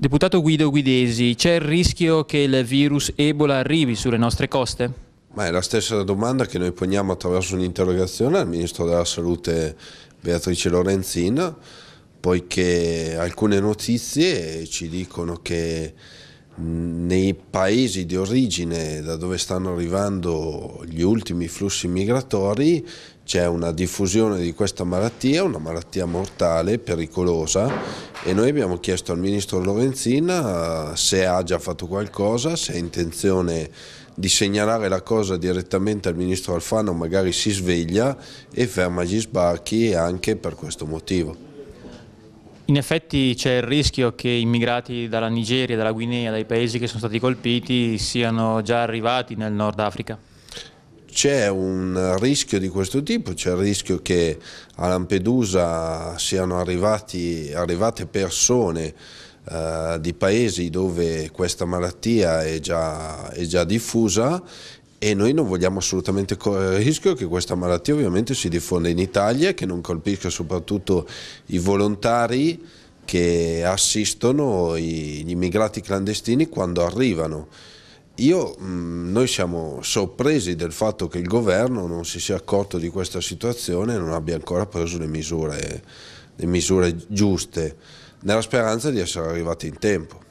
Deputato Guido Guidesi, c'è il rischio che il virus Ebola arrivi sulle nostre coste? Ma è la stessa domanda che noi poniamo attraverso un'interrogazione al Ministro della Salute Beatrice Lorenzin, poiché alcune notizie ci dicono che nei paesi di origine da dove stanno arrivando gli ultimi flussi migratori c'è una diffusione di questa malattia, una malattia mortale, pericolosa e noi abbiamo chiesto al ministro Lorenzina eh, se ha già fatto qualcosa, se ha intenzione di segnalare la cosa direttamente al ministro Alfano, magari si sveglia e ferma gli sbarchi anche per questo motivo. In effetti c'è il rischio che immigrati dalla Nigeria, dalla Guinea, dai paesi che sono stati colpiti siano già arrivati nel Nord Africa? C'è un rischio di questo tipo, c'è il rischio che a Lampedusa siano arrivati, arrivate persone eh, di paesi dove questa malattia è già, è già diffusa e noi non vogliamo assolutamente correre eh, il rischio che questa malattia ovviamente si diffonda in Italia, e che non colpisca soprattutto i volontari che assistono gli immigrati clandestini quando arrivano. Io, mm, noi siamo sorpresi del fatto che il governo non si sia accorto di questa situazione e non abbia ancora preso le misure, le misure giuste, nella speranza di essere arrivati in tempo.